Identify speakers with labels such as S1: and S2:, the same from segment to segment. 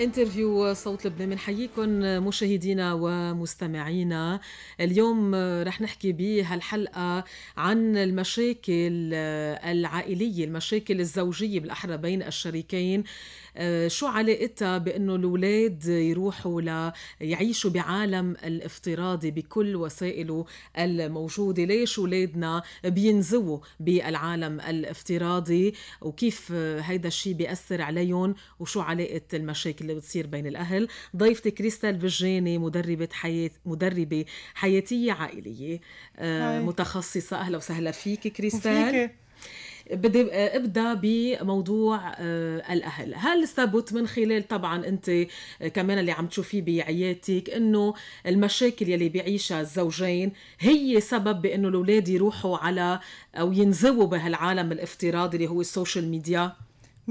S1: انترفيو صوت لبنان بنحييكم مشاهدينا ومستمعينا اليوم رح نحكي بهالحلقة عن المشاكل العائلية المشاكل الزوجية بالأحرى بين الشريكين آه، شو علاقتها بانه الاولاد يروحوا ليعيشوا بعالم الافتراضي بكل وسائله الموجوده ليش اولادنا بينزووا بالعالم الافتراضي وكيف هيدا الشيء بياثر عليهم وشو علاقه المشاكل اللي بتصير بين الاهل ضيفتي كريستال بالجاني مدربه حياه مدربه حياتيه عائليه آه، متخصصه اهلا وسهلا فيك كريستال وفيكي. بدي ابدا بموضوع آه، الاهل هل ثبت من خلال طبعا انت آه، كمان اللي عم تشوفيه بعياتك انه المشاكل يلي بيعيشها الزوجين هي سبب بانه الاولاد يروحوا على او ينزووا بهالعالم الافتراضي اللي هو السوشيال
S2: ميديا 100%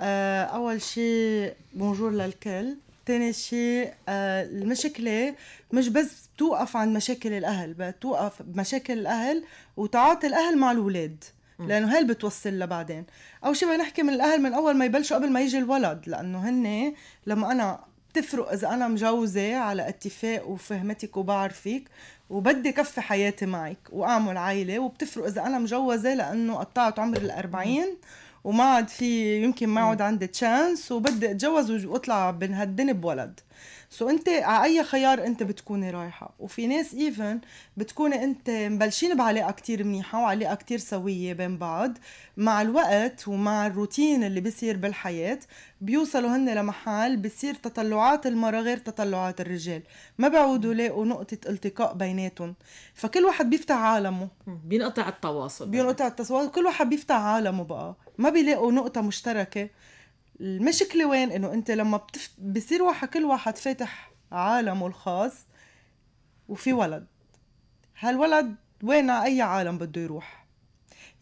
S2: آه، اول شيء بونجور للكل تاني شيء المشكلة مش بس بتوقف عند مشاكل الأهل بتوقف بمشاكل الأهل وتعاطي الأهل مع الولاد لانه هي اللي بتوصل لبعدين بعدين او شبه نحكي من الاهل من اول ما يبلشوا قبل ما يجي الولد لانه هن لما انا بتفرق اذا انا مجوزه على اتفاق وفهمتك وبعرفك وبدي كفي حياتي معك واعمل عائله وبتفرق اذا انا مجوزه لانه قطعت عمر ال40 وما عاد في يمكن ما عاد عندي تشانس وبدي اتجوز واطلع بنهالدنيا بولد سو so انت على اي خيار انت بتكوني رايحه وفي ناس ايفن بتكوني انت مبلشين بعلاقه كتير منيحه وعلاقه كتير سويه بين بعض مع الوقت ومع الروتين اللي بيصير بالحياه بيوصلوا هن لمحل بصير تطلعات المراه غير تطلعات الرجال ما بيعودوا لاقوا نقطه التقاء بيناتهم فكل واحد بيفتح عالمه بينقطع التواصل بينقطع التواصل كل واحد بيفتح عالمه بقى ما بيلاقوا نقطه مشتركه المشكله وين انه انت لما بتف... بصير واحد كل واحد فاتح عالمه الخاص وفي ولد هالولد وين على اي عالم بده يروح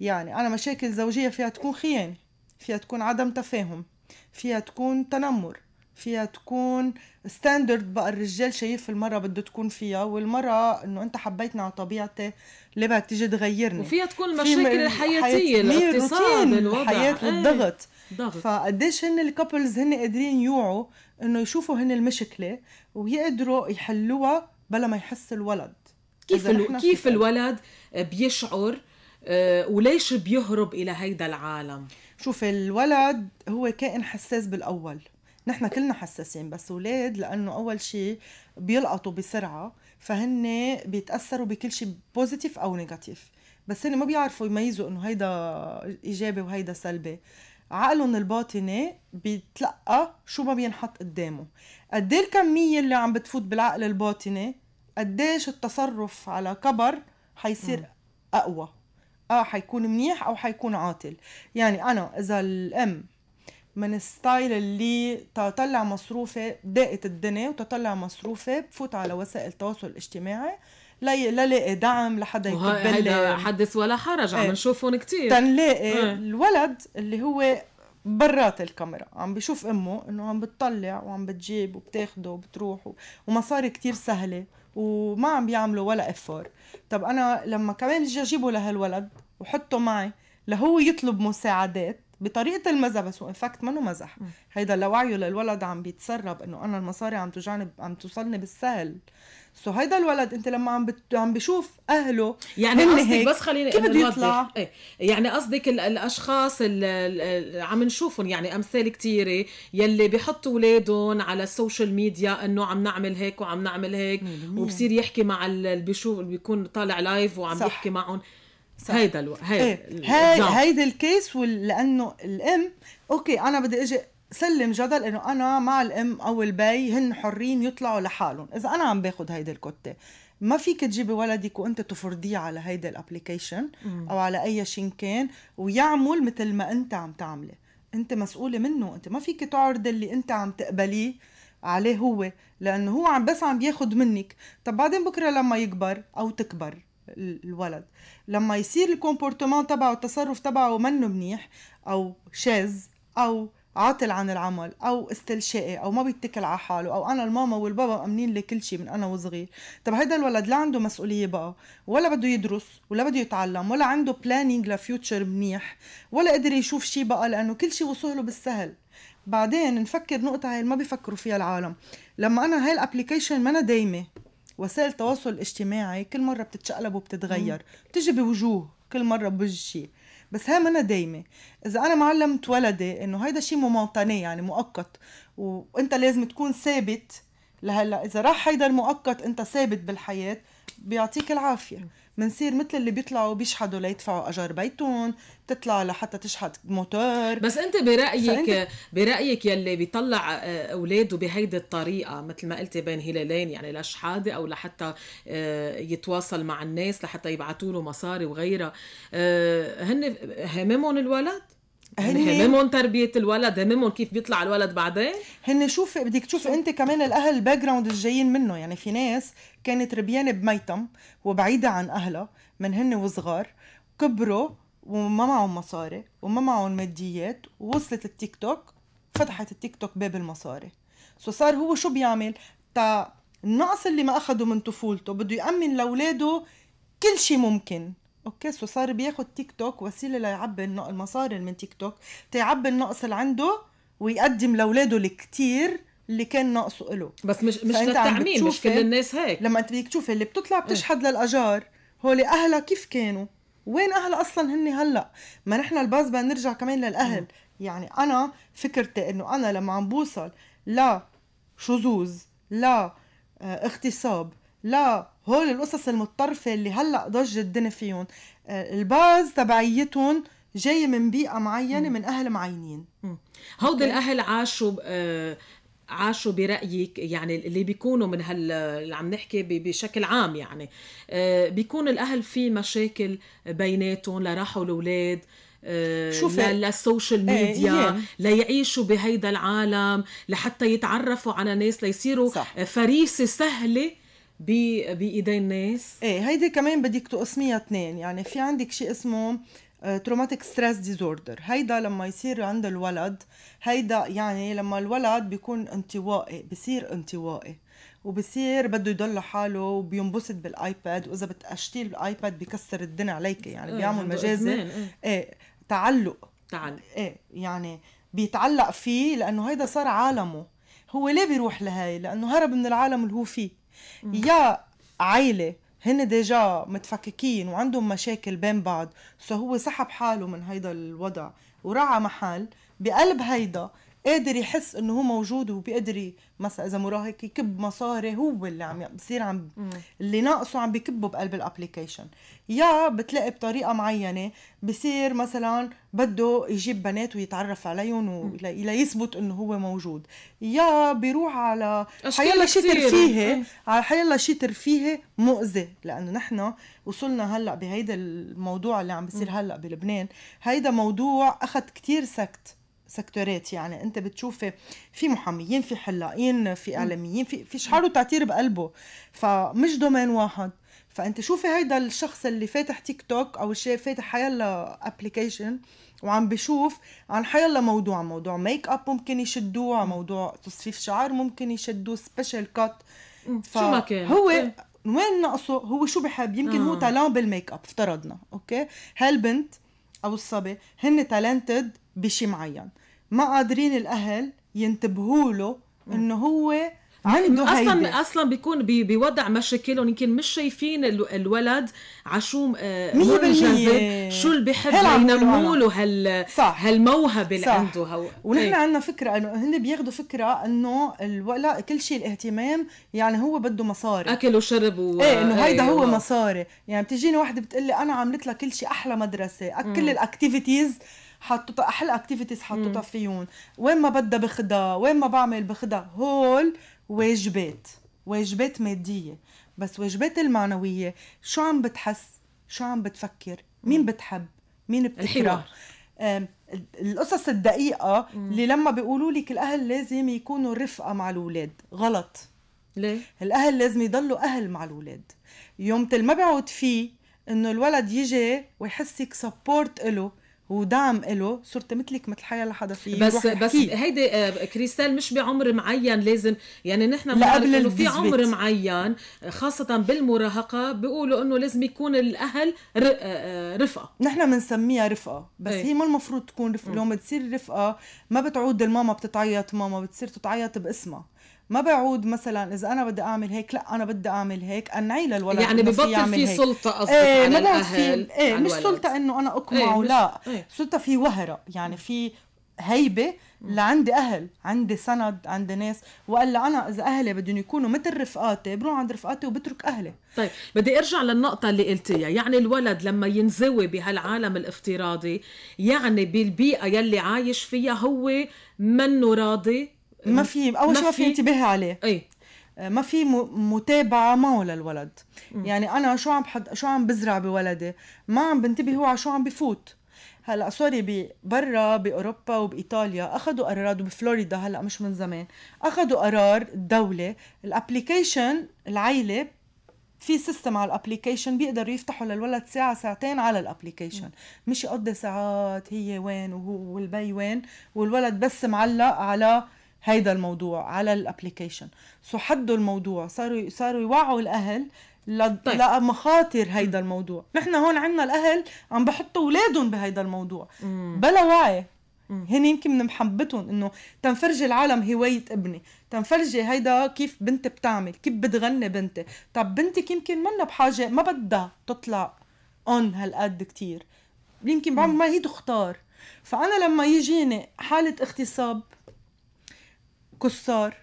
S2: يعني انا مشاكل زوجيه فيها تكون خيانه فيها تكون عدم تفاهم فيها تكون تنمر فيها تكون ستاندرد بقى الرجال شايف المرأة بده تكون فيها والمرأة انه انت حبيتني على طبيعتي ليه بدك تيجي تغيرني وفيها تكون المشاكل الحياتية الاقتصاد الوضع الحياة والضغط إيه، ضغط فقديش هن الكابلز هن قادرين يوعوا انه يشوفوا هن المشكلة ويقدروا يحلوها بلا ما يحس الولد كيف الو... كيف
S1: الولد بيشعر أه وليش بيهرب الى هيدا
S2: العالم شوف الولد هو كائن حساس بالاول نحن كلنا حساسين بس اولاد لانه اول شيء بيلقطوا بسرعه فهن بيتاثروا بكل شيء بوزيتيف او نيجاتيف بس هن ما بيعرفوا يميزوا انه هيدا ايجابي وهيدا سلبي عقلهم الباطني بيتلقى شو ما بينحط قدامه قد إيه الكميه اللي عم بتفوت بالعقل الباطني قديش التصرف على كبر حيصير اقوى اه حيكون منيح او حيكون عاطل يعني انا اذا الام من ستايل اللي تطلع مصروفي دقت الدنيا وتطلع مصروفي بفوت على وسائل التواصل الاجتماعي لا لاقي دعم لحدا يكتب لي حدث
S1: ولا حرج عم إيه. نشوفهم كثير تنلاقي إيه.
S2: الولد اللي هو برات الكاميرا عم بشوف امه انه عم بتطلع وعم بتجيب وبتاخده وبتروح ومصاري كتير سهله وما عم بيعملوا ولا افور طب انا لما كمان اجي اجيبه لهالولد وحطه معي لهو يطلب مساعدات بطريقه المزح بس وان فاكت منه مزح هيدا لوعيه للولد عم بيتسرب انه انا المصاري عم توجعني عم توصلني بالسهل سو هيدا الولد انت لما عم بت... عم بشوف اهله يعني قصدك بس خليني كيف بده يطلع إيه. يعني قصدك الاشخاص
S1: اللي عم نشوفهم يعني امثال كثيره يلي بحطوا اولادهم على السوشيال ميديا انه عم نعمل هيك وعم نعمل هيك وبصير يحكي مع اللي بيشوف اللي بيكون طالع لايف وعم صح. يحكي معهم هيدا الو... هي... ايه. هاي
S2: هيدا الكيس لانه الام اوكي انا بدي اجي سلم جدل انه انا مع الام او البي هن حرين يطلعوا لحالهم اذا انا عم باخذ هيدي الكتة ما فيك تجيبي ولدك وانت تفرضيه على هيدا الابلكيشن او على اي شيء كان ويعمل مثل ما انت عم تعملي انت مسؤوله منه انت ما فيك تعرض اللي انت عم تقبليه عليه هو لانه هو عم بس عم بياخد منك طب بعدين بكره لما يكبر او تكبر الولد لما يصير الكومبورتمان تبعه التصرف تبعه منه منيح او شاذ او عاطل عن العمل او استلشائي او ما بيتكل على حاله او انا الماما والبابا امنين لي كل شيء من انا وصغير طب هيدا الولد لا عنده مسؤوليه بقى ولا بده يدرس ولا بده يتعلم ولا عنده بلانينج لفيوتشر منيح ولا قدر يشوف شيء بقى لانه كل شيء وصوله بالسهل بعدين نفكر نقطه هاي ما بيفكروا فيها العالم لما انا هاي الابلكيشن ما انا دايمه وسائل التواصل الاجتماعي كل مره بتتشقلب وبتتغير بتجي بوجوه كل مره بوجه شيء بس هي منا دايمه اذا انا معلمت ولدي انه هيدا شيء مومنتاني يعني مؤقت وانت لازم تكون ثابت لهلا اذا راح هيدا المؤقت انت ثابت بالحياه بيعطيك العافيه منصير مثل اللي بيطلعوا بيشحدوا ليدفعوا اجار بيتهم بتطلع لحتى تشحد موتور بس انت برايك فأنت...
S1: برايك يلي بيطلع آه، اولاده بهيدي الطريقه مثل ما قلتي بين هلالين يعني لشحاده او لحتى آه، يتواصل مع الناس لحتى يبعثوا له مصاري وغيرها آه، هن هممهم الولد هن يعني هممهم تربيه الولد هممهم كيف بيطلع الولد بعدين
S2: هن شوف بدك تشوف انت كمان الاهل الباك جراوند الجايين منه يعني في ناس كانت ربيانه بميتم وبعيده عن اهلها من هن وصغار كبروا وما معهم مصاري وما معهم ماديات ووصلت التيك توك فتحت التيك توك باب المصاري سو صار هو شو بيعمل تا النقص اللي ما اخده من طفولته بده يأمن لاولاده كل شيء ممكن اوكي سو صار بياخد تيك توك وسيله ليعبي المصاري من تيك توك تيعبي النقص اللي عنده ويقدم لاولاده الكتير اللي كان ناقصه له بس مش مش للتعميم مش كل الناس هيك لما انت بدك تشوفي اللي بتطلع إيه. بتشحد للاجار هول اهلها كيف كانوا وين اهل اصلا هن هلا ما نحن الباز بدنا نرجع كمان للاهل م. إيه. يعني انا فكرتي انه انا لما عم بوصل لا شذوذ لا آه، اغتصاب لا هول القصص المتطرفة اللي هلا ضج الدنيا فيهم آه، الباز تبعيتهم جاي من بيئة معينة من أهل معينين هود الأهل
S1: عاشوا آه، عاشوا برايك يعني اللي بيكونوا من هال اللي عم نحكي بشكل عام يعني آه، بيكون الاهل في مشاكل بيناتهم لراحوا الاولاد شوف للسوشيال إيه، ميديا ايه. ليعيشوا بهيدا العالم لحتى يتعرفوا على
S2: ناس ليصيروا فريسه سهله بايدي الناس ايه هيدي كمان بدك تقسميها اثنين يعني في عندك شيء اسمه تروماتيك ستريس ديزوردر هيدا لما يصير عند الولد هيدا يعني لما الولد بيكون انطوائي بصير انطوائي وبصير بده يضل لحاله وبينبسط بالايباد واذا بتقشتيه بالايباد بكسر الدنيا عليك يعني إيه، بيعمل مجازر إيه. ايه تعلق تعلق ايه يعني بيتعلق فيه لانه هيدا صار عالمه هو ليه بيروح لهي لانه هرب من العالم اللي هو فيه يا عيله هن ديجا متفككين وعندهم مشاكل بين بعض سو هو سحب حاله من هيدا الوضع وراعى محل بقلب هيدا قادر يحس انه هو موجود وبيقدر مثلا اذا مراهق يكب مصاري هو اللي عم بصير عم اللي ناقصه عم بكبه بقلب الابلكيشن يا بتلاقي بطريقه معينه بصير مثلا بده يجيب بنات ويتعرف عليهم وليثبت انه هو موجود يا بيروح على حيلا شيء ترفيهي إيه. على آه، حيلا شيء ترفيهي مؤذي لانه نحن وصلنا هلا بهيدا الموضوع اللي عم بيصير هلا بلبنان هيدا موضوع اخذ كتير سكت سكتورات يعني انت بتشوفي في محاميين في حلاقين في اعلاميين في في شعره تعتير بقلبه فمش دومين واحد فانت شوفي هيدا الشخص اللي فاتح تيك توك او شيء فاتح حيلا ابلكيشن وعم بشوف عن حيلا موضوع موضوع ميك اب ممكن يشدوه موضوع تصفيف شعر ممكن يشدوه سبيشال كات شو ما كان هو إيه. وين ناقصه هو شو بحب يمكن آه. هو تالون بالميك اب افترضنا اوكي هالبنت او الصبي هن تالنتد بشي معين ما قادرين الاهل ينتبهوا له انه هو عنده اصلا هيدي. اصلا
S1: بيكون بي بوضع مشاكلهم يمكن مش شايفين الولد
S2: عشو آه، منجذب شو اللي بحب ينموا
S1: له هالموهبه اللي عنده هو ونحن إيه.
S2: عندنا فكره انه هن بياخذوا فكره انه الولد كل شيء الاهتمام يعني هو بده مصاري
S1: اكل وشرب و... ايه انه هيدا إيه، هو
S2: مصاري يعني بتجيني وحده بتقول لي انا عملت لها كل شيء احلى مدرسه كل الاكتيفيتيز حطتها احلى اكتيفيتيز حطتها فيهم وين ما بدها بخدها وين ما بعمل بخدها هول واجبات واجبات ماديه بس واجبات المعنويه شو عم بتحس شو عم بتفكر مين بتحب مين بتكره القصص الدقيقة اللي لما بيقولوا لك الأهل لازم يكونوا رفقة مع الأولاد غلط ليه؟ الأهل لازم يضلوا أهل مع الأولاد يوم ما بيعود فيه إنه الولد يجي ويحسك سبورت إله ودعم له صرت مثلك مثل حيا لحدا فيه بس بس هيدي
S1: آه، كريستال مش بعمر معين لازم يعني نحن قبل انه في عمر معين خاصه بالمراهقه بيقولوا انه لازم
S2: يكون الاهل آه، آه، رفقه نحن بنسميها رفقه بس ايه. هي ما المفروض تكون رفقه لما بتصير رفقه ما بتعود الماما بتتعيط ماما بتصير تتعيط باسمها ما بعود مثلا اذا انا بدي اعمل هيك لا انا بدي اعمل هيك انعي للولد يعني ببطل في سلطه قصدك ايه على الاهل في ايه مش سلطه انه انا اقمعه ايه لا ايه سلطه في وهره يعني في هيبه لعندي اهل عندي سند عندي ناس والا انا اذا اهلي بدهم يكونوا مثل رفقاتي بروح عند رفقاتي وبترك اهلي طيب بدي ارجع للنقطه
S1: اللي قلتيها يعني الولد لما ينزوي بهالعالم الافتراضي يعني بالبيئه
S2: يلي عايش فيها هو منه راضي ما في اول شيء ما في انتباه عليه اي آه، ما في متابعه معه للولد م. يعني انا شو عم حد شو عم بزرع بولدي ما عم بنتبه هو على شو عم بفوت هلا سوري برا باوروبا وبايطاليا اخذوا قرارات وبفلوريدا هلا مش من زمان اخذوا قرار الدوله الابلكيشن العيله في سيستم على الابلكيشن بيقدروا يفتحوا للولد ساعه ساعتين على الابلكيشن مش يقضي ساعات هي وين وهو والبي وين والولد بس معلق على هيدا الموضوع على الابلكيشن سو حدوا الموضوع صاروا صاروا يوعوا الاهل ل... طيب. لمخاطر هيدا الموضوع نحن هون عندنا الاهل عم بحطوا اولادهم بهيدا الموضوع مم. بلا وعي هن يمكن من محبتهم انه تنفرجي العالم هوايه ابني تنفرجي هيدا كيف بنتي بتعمل كيف بتغني بنتي طب بنتك يمكن ما بحاجه ما بدها تطلع اون هالقد كتير يمكن بعمر ما هي تختار فانا لما يجيني حاله اغتصاب كسار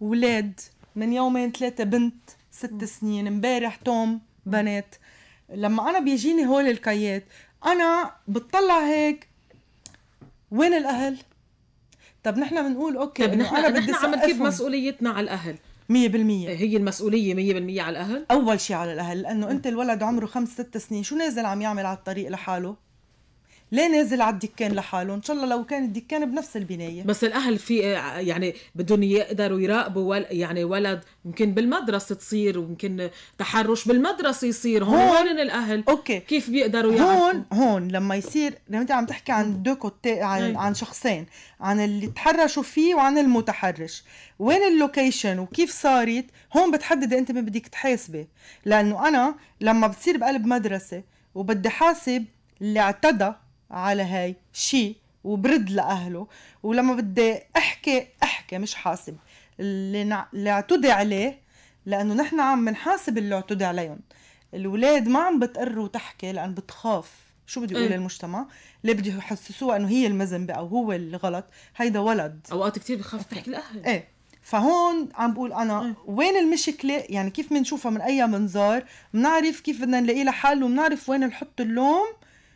S2: ولاد من يومين ثلاثة بنت ست سنين امبارح توم بنات لما أنا بيجيني هول الكيات أنا بتطلع هيك وين الأهل؟ طب نحن بنقول اوكي طب نحن انا بدي عم كيف
S1: مسؤوليتنا
S2: على الاهل 100% هي المسؤوليه 100% على الاهل اول شيء على الاهل لانه انت الولد عمره خمس ست سنين شو نازل عم يعمل على الطريق لحاله ليه نازل على الدكان لحاله ان شاء الله لو كان الدكان بنفس البنايه
S1: بس الاهل في آه، يعني بدهم يقدروا يراقبوا يعني ولد يمكن بالمدرسه تصير ويمكن تحرش بالمدرسه يصير هون, هون وين الاهل اوكي كيف بيقدروا يعرفوا هون
S2: هون لما يصير لما انت عم تحكي عن دو كوتي عن عن شخصين عن اللي تحرشوا فيه وعن المتحرش وين اللوكيشن وكيف صارت هون بتحدد انت مين بدك تحاسبي لانه انا لما بتصير بقلب مدرسه وبدي حاسب اللي اعتدى على هاي شي وبرد لأهله ولما بدي أحكي أحكي مش حاسب اللي, نع... اللي اعتدي عليه لأنه نحن عم بنحاسب اللي اعتدي عليهم الولاد ما عم بتقروا تحكي لأن بتخاف شو إيه. بده يقول المجتمع ليه بده يحسسوها انه هي المذنبه او هو الغلط هيدا ولد اوقات كثير بخاف تحكي الاهل ايه فهون عم بقول انا إيه. وين المشكله يعني كيف بنشوفها من اي منظار بنعرف كيف بدنا نلاقي لها حل وبنعرف وين نحط اللوم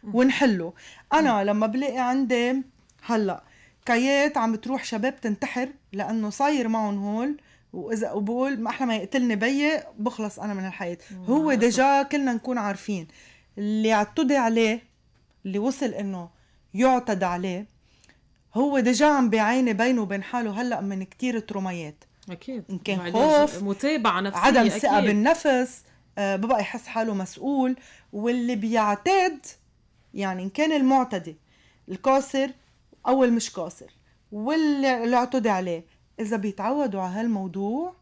S2: ونحله انا لما بلاقي عندي هلا كايات عم تروح شباب تنتحر لانه صاير معهم هول واذا بقول ما احلى ما يقتلني بيي بخلص انا من الحياه هو ديجا كلنا نكون عارفين اللي اعتدي عليه اللي وصل انه يعتدى عليه هو ديجا عم بيعاني بينه وبين حاله هلا من كتير تروميات اكيد ان كان خوف
S1: متابعه نفسيه عدم ثقه
S2: بالنفس آه ببقى يحس حاله مسؤول واللي بيعتاد يعني إن كان المعتدي القاصر او مش قاصر واللي اعتدي عليه إذا بيتعودوا على هالموضوع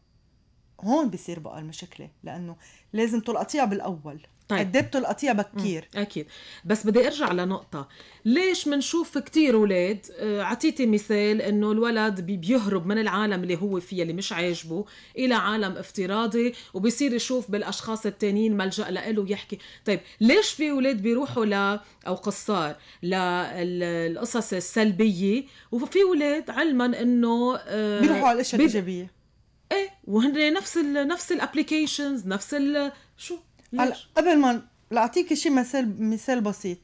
S2: هون بصير بقى المشكلة لأنه لازم تلقطيها بالأول طيب قدبته إيه القطيع بكير مم. اكيد بس بدي ارجع لنقطه ليش منشوف كتير
S1: اولاد اعطيتي آه، مثال انه الولد بيهرب من العالم اللي هو فيه اللي مش عاجبه الى عالم افتراضي وبصير يشوف بالاشخاص التانيين ملجا له يحكي طيب ليش في اولاد بيروحوا ل او قصار للقصص السلبيه وفي اولاد علما انه آه، بيروحوا على الاشياء الايجابيه
S2: ايه وهن نفس الـ نفس الابلكيشنز نفس الـ شو هلا قبل ما لاعطيكي شيء مثال مثال بسيط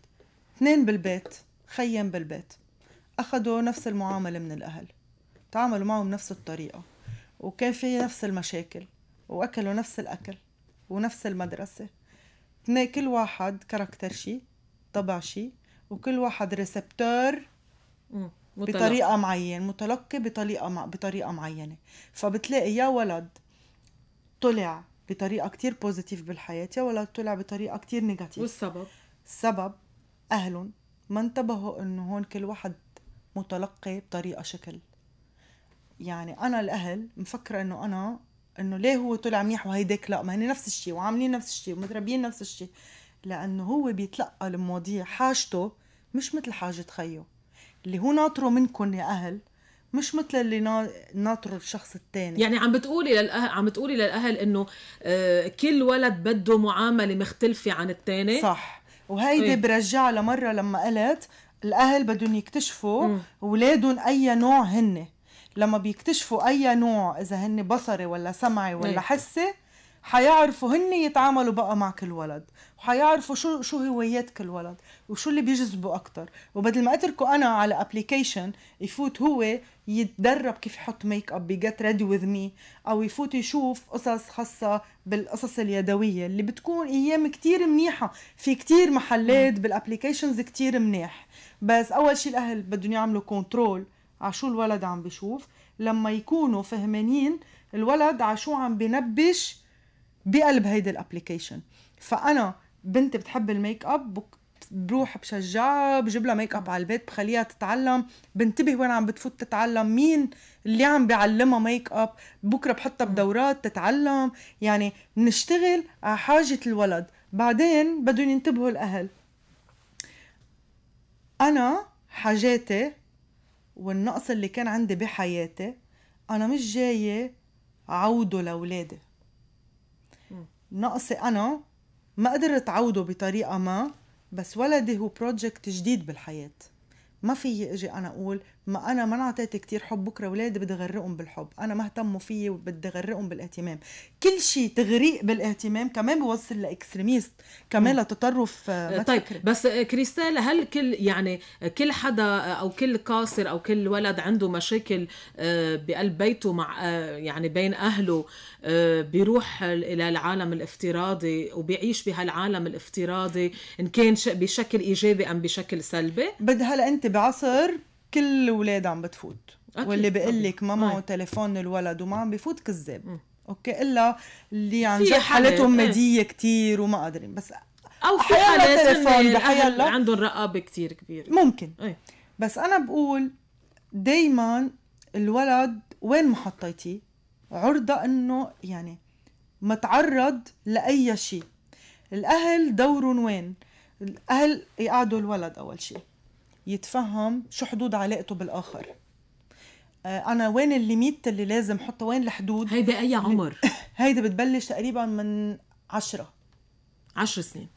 S2: اثنين بالبيت خيم بالبيت اخذوا نفس المعامله من الاهل تعاملوا معهم بنفس الطريقه وكان في نفس المشاكل واكلوا نفس الاكل ونفس المدرسه اثنين كل واحد كاركتر شيء طبع شيء وكل واحد ريسبتور بطريقه معينه متلقي بطريقه مع... بطريقه معينه فبتلاقي يا ولد طلع بطريقه كتير بوزيتيف بالحياه ولا طلع بطريقه كتير نيجاتيف والسبب السبب اهلهم ما انتبهوا انه هون كل واحد متلقي بطريقه شكل يعني انا الاهل مفكره انه انا انه ليه هو طلع منيح وهيداك لا ما هن نفس الشيء وعاملين نفس الشيء ومتربيين نفس الشيء لانه هو بيتلقى المواضيع حاجته مش مثل حاجه خيه اللي هو ناطره منكم يا اهل مش مثل اللي ناطر الشخص الثاني يعني
S1: عم بتقولي للاهل عم بتقولي للاهل انه آه، كل ولد بده معامله مختلفه عن الثاني صح وهيدي ايه؟
S2: برجع لمره لما قلت الاهل بدهم يكتشفوا اولادهم اي نوع هن لما بيكتشفوا اي نوع اذا هن بصري ولا سمعي ولا ايه؟ حسي حيعرفوا هن يتعاملوا بقى مع كل ولد حيعرفوا شو شو هويات كل ولد وشو اللي بيجذبه اكثر وبدل ما اتركه انا على ابلكيشن يفوت هو يتدرب كيف يحط ميك اب بيجت ريدي وذ مي او يفوت يشوف قصص خاصه بالقصص اليدويه اللي بتكون ايام كتير منيحه في كتير محلات بالابلكيشنز كتير منيح بس اول شيء الاهل بدهم يعملوا كنترول على شو الولد عم بيشوف لما يكونوا فهمانين الولد على شو عم بنبش بقلب هيدي الابلكيشن فانا بنت بتحب الميك اب بروح بشجعها بجيب لها ميك اب على البيت بخليها تتعلم بنتبه وين عم بتفوت تتعلم مين اللي عم بيعلمها ميك اب بكره بحطها بدورات تتعلم يعني بنشتغل على حاجه الولد بعدين بدهم ينتبهوا الاهل انا حاجاتي والنقص اللي كان عندي بحياتي انا مش جايه عوده لاولادي نقصي انا ما قدرت عوده بطريقة ما بس ولدي هو بروجكت جديد بالحياة ما في اجي انا اقول ما انا ما اعطيت كثير حب بكره اولادي بدي اغرقهم بالحب انا ما اهتموا فيي وبدي اغرقهم بالاهتمام كل شيء تغريق بالاهتمام كمان بوصل لاكستريميست كمان لتطرف آه، آه، طيب فكرة. بس آه، كريستال هل كل يعني كل حدا او
S1: كل قاصر او كل ولد عنده مشاكل بقلب بيته مع يعني بين اهله بيروح الى العالم الافتراضي وبيعيش بهالعالم الافتراضي ان كان بشكل ايجابي ام بشكل سلبي
S2: بدها هلا انت بعصر كل الاولاد عم بتفوت أكيد. واللي بقول لك ماما وتليفون الولد وما عم بفوت كذاب اوكي الا اللي عن جد حالتهم إيه. ماديه كثير وما قادرين بس او في حالات بحيالله عندهم
S1: رقابه كثير كبيره
S2: ممكن أي. بس انا بقول دايما الولد وين ما حطيتيه عرضه انه يعني متعرض لاي شيء الاهل دورهم وين الاهل يقعدوا الولد اول شيء يتفهم شو حدود علاقته بالاخر آه، انا وين الليميت اللي لازم احطه وين الحدود هيدا اي عمر هيدا بتبلش تقريبا من عشرة عشر سنين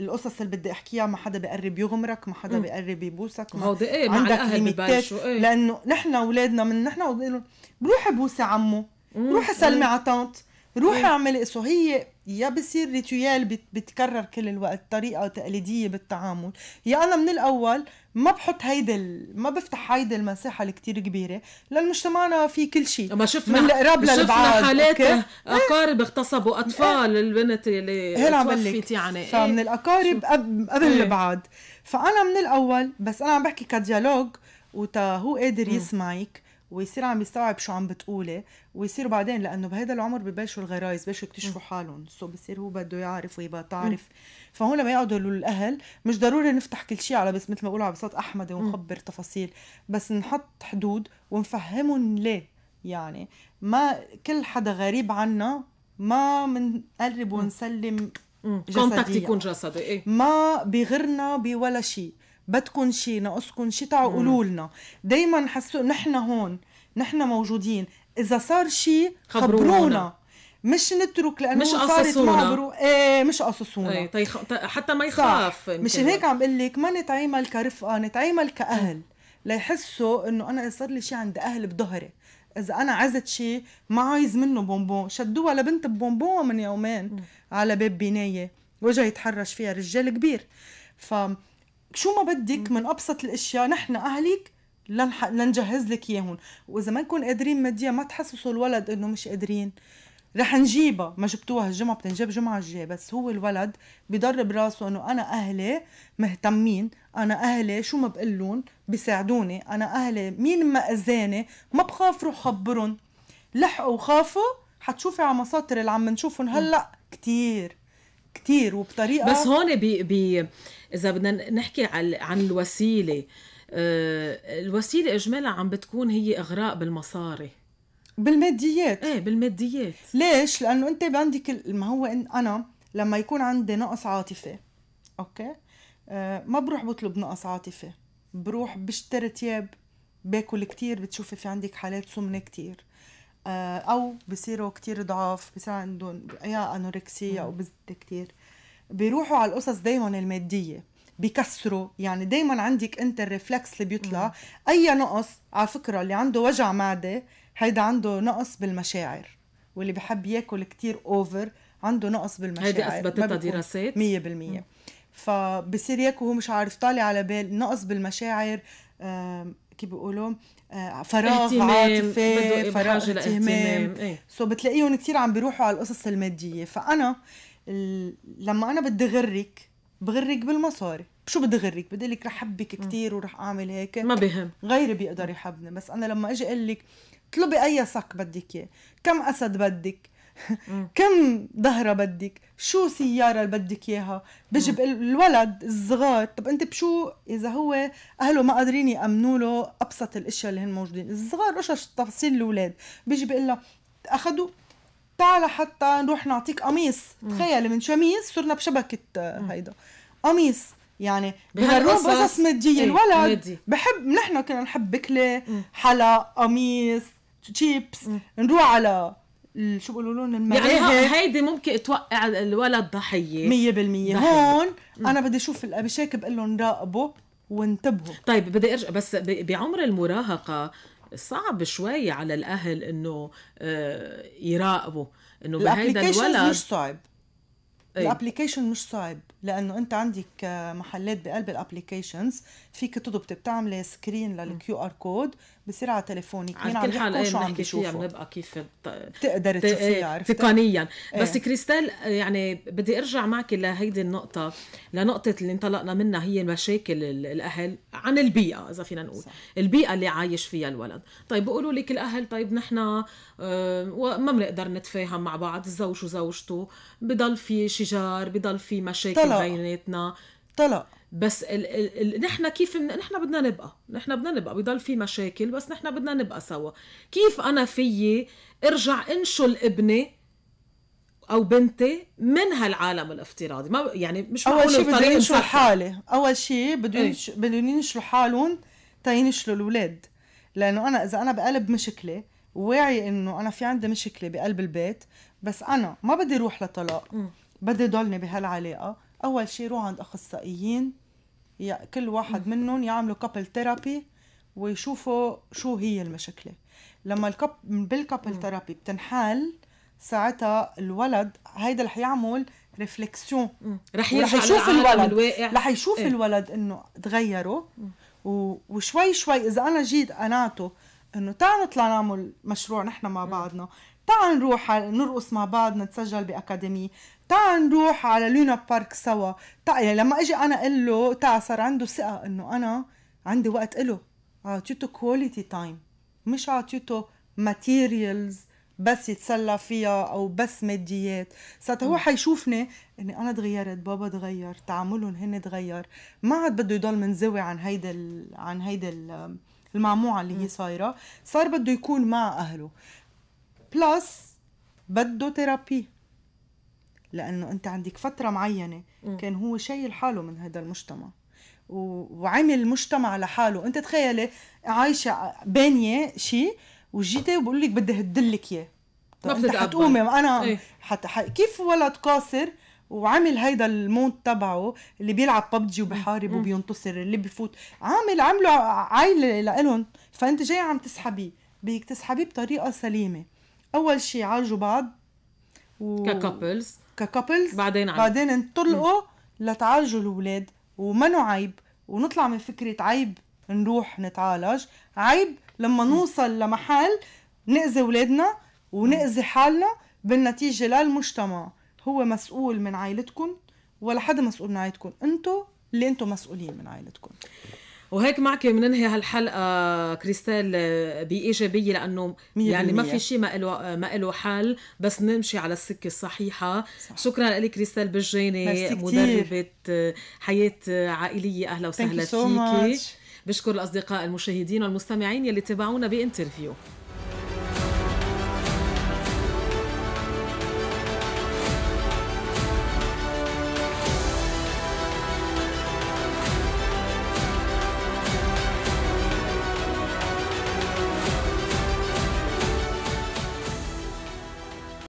S2: القصص اللي بدي احكيها ما حدا بيقرب يغمرك ما حدا بيقرب يبوسك ما هودي ايه عندك مع ايه؟ لانه نحن اولادنا من نحن بنقول روحي بوسي عمو روحي سلمي على طنط روحي اعملي إيه؟ سو هي يا بصير ريتويال بتكرر كل الوقت طريقه تقليديه بالتعامل يا انا من الاول ما بحط هيدا ما بفتح هيدا المساحه الكتير كبيره لان مجتمعنا في كل شيء ما شفنا من القراب للبعاد شفنا حالات اقارب
S1: اغتصبوا إيه. اطفال إيه؟ البنت اللي توفيت يعني إيه؟ فمن
S2: الاقارب قبل إيه؟ فانا من الاول بس انا عم بحكي كديالوج وتا هو قادر يسمعك ويصير عم يستوعب شو عم بتقولي ويصير بعدين لانه بهيدا العمر ببلشوا الغرايز بلشوا يكتشفوا حالهم سو بصير هو بده يعرف ويبقى تعرف فهون لما يقعدوا الاهل مش ضروري نفتح كل شيء على بس مثل ما بقولوا على بساط احمد ونخبر تفاصيل بس نحط حدود ونفهمهم ليه يعني ما كل حدا غريب عنا ما منقرب ونسلم كونتاكت يكون جسدي إيه؟ ما بغرنا بولا شيء بدكم شيء ناقصكم شيء تعوا قولوا لنا دائما حسوا نحن هون نحن موجودين اذا صار شيء خبرونا, خبرونا. مش نترك لانه مش صارت معبرو ايه مش قصصونا ايه طيخ... حتى ما يخاف مشان هيك عم اقول لك ما نتعامل كرفقه نتعامل كاهل ليحسوا انه انا صار لي شيء عند اهل بظهري اذا انا عزت شيء ما عايز منه بونبون شدوها لبنت ببونبون من يومين على باب بنايه وجه يتحرش فيها رجال كبير ف شو ما بدك من ابسط الاشياء نحن اهلك لنجهز لك اياهم واذا ما نكون قادرين ماديا ما تحسسوا الولد انه مش قادرين رح نجيبها ما جبتوها الجمعة بتنجب جمعه الجاية بس هو الولد بدرب راسه انه انا اهلي مهتمين انا اهلي شو ما بقلون بيساعدوني انا اهلي مين ما اذاني ما بخاف روح خبرهم لحقوا وخافوا حتشوفي على مصاطر اللي عم نشوفهم هلا كتير كتير
S1: وبطريقه بس هون بي بي اذا بدنا نحكي عن الوسيله آه، الوسيله اجمالا عم بتكون هي اغراء بالمصاري
S2: بالماديات ايه بالماديات ليش لانه انت عندك ما هو إن انا لما يكون عندي نقص عاطفي اوكي أه ما بروح بطلب نقص عاطفي بروح بشتري تياب باكل كتير بتشوفي في عندك حالات سمنه كتير آه، او بصيروا كتير ضعاف بصير عندهم يا انوركسيا او بزده كتير بيروحوا على القصص دايما الماديه بكسروا يعني دايما عندك انت الرفلكس اللي بيطلع مم. اي نقص على فكره اللي عنده وجع معده هيدا عنده نقص بالمشاعر واللي بحب ياكل كتير اوفر عنده نقص بالمشاعر هيدي اثبتتها دراسات 100% فبصير ياكل وهو مش عارف طالع على بال نقص بالمشاعر كيف بيقولوا فراغ آه، عاطفي فراغ اهتمام ايه؟ سو بتلاقيهم كثير عم بيروحوا على القصص الماديه فانا لما انا بدي غرك بغرك بالمصاري شو بدي غرك بدي لك رح حبك كثير ورح اعمل هيك ما بهم غيري بيقدر يحبني بس انا لما اجي اقول لك اطلبي اي صك بدك اياه كم اسد بدك كم ظهرة بدك شو سيارة اللي بدك إياها بجيب الولد الصغار طب أنت بشو إذا هو أهله ما قادرين يأمنوا له أبسط الأشياء اللي هن موجودين الصغار إيش تفاصيل الأولاد بيجي بيقول لها أخذوا تعال حتى نروح نعطيك قميص تخيل من شميس صرنا بشبكة هيدا قميص يعني بغروب قصص مادية إيه، الولد بحب نحن كنا نحب بكلة حلا قميص شيبس نروح على شو بيقولوا لهم المذاهب يعني هيدي
S1: ممكن توقع الولد ضحيه
S2: 100% هون انا بدي اشوف شاك بقول لهم راقبوا وانتبهوا طيب بدي ارجع
S1: بس بعمر المراهقه صعب شوي على الاهل انه آه، يراقبوا انه بهيدا الولد إيه. مش صعب
S2: الابلكيشن مش صعب لانه انت عندك آه، محلات بقلب الابلكيشنز فيك تضبطي بتعملي سكرين للكيو ار كود بصير على تليفونك مين عم حال إيه شو عم فيها بنبقى كيف بتقدري تشوفيها إيه، عرفتي تقنيا
S1: ايه. بس كريستال يعني بدي ارجع معك لهيدي النقطه لنقطه اللي انطلقنا منها هي مشاكل الاهل عن البيئه اذا فينا نقول صح. البيئه اللي عايش فيها الولد طيب بقولوا لك الاهل طيب نحن آه، ما بنقدر نتفاهم مع بعض الزوج وزوجته بضل في شجار بضل في مشاكل طلق. بيناتنا طلق بس ال ال ال نحن كيف نحن بدنا نبقى نحن بدنا نبقى بضل في مشاكل بس نحن بدنا نبقى سوا كيف انا فيي ارجع انشل ابني او بنتي من هالعالم الافتراضي ما يعني مش اول شيء بدهم ينشلوا حالي
S2: اول شيء بدهم إيه. ينشلوا حالهم تينشلوا الاولاد لانه انا اذا انا بقلب مشكله واعي انه انا في عندي مشكله بقلب البيت بس انا ما بدي اروح لطلاق بدي ضلني بهالعلاقه اول شيء روح عند اخصائيين كل واحد منهم يعملوا كابل ثيرابي ويشوفوا شو هي المشكله لما الكب بالكابل ثيرابي بتنحل ساعتها الولد هيدا رح يعمل ريفليكسيون رح يرجع يشوف الولد رح يشوف إيه؟ الولد انه تغيروا و... وشوي شوي اذا انا جيت قناته انه تعال نطلع نعمل مشروع نحن مع بعضنا تعال نروح نرقص مع بعض نتسجل بأكاديمية تعال نروح على لونا بارك سوا تعال يعني لما اجي انا اقول له تعا صار عنده ثقة انه انا عندي وقت له اعطيته كواليتي تايم مش اعطيته ماتيريالز بس يتسلى فيها او بس ماديات ساعتها هو حيشوفني اني انا تغيرت بابا تغير تعاملهم هن تغير ما عاد بده يضل منزوي عن هيدا عن هيدا المعموعه اللي هي صايره صار بده يكون مع اهله بلس بده ثيرابي لانه انت عندك فتره معينه م. كان هو شيء لحاله من هذا المجتمع وعمل مجتمع لحاله انت تخيلي عايشه بانيه شيء وجيتي وبقول لك بدي هدلك اياه ما انت حتقومي انا ايه؟ حت... ح... كيف ولد قاصر وعامل هيدا المود تبعه اللي بيلعب ببجي وبحارب وبينتصر اللي بفوت عامل عمله عائله لإلهم فانت جاي عم تسحبيه بدك تسحبيه بطريقه سليمه اول شيء عالجوا بعض و... ككابلز ككابلز بعدين عم. بعدين انطلقوا لتعالجوا الاولاد ومنو عيب ونطلع من فكره عيب نروح نتعالج عيب لما نوصل لمحل نأذي اولادنا ونأذي حالنا بالنتيجه للمجتمع هو مسؤول من عائلتكم ولا حدا مسؤول من عائلتكم انتم اللي انتم مسؤولين من عائلتكم وهيك معك بننهي
S1: هالحلقه كريستال بايجابيه لانه يعني ما في شيء ما له ما له حل بس نمشي على السكه الصحيحه صح. شكرا لك كريستال بالجاني مدربه حياه عائليه اهلا وسهلا فيكي بشكر الاصدقاء المشاهدين والمستمعين يلي تابعونا بانترفيو